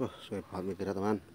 Wah, saya pamit ya teman.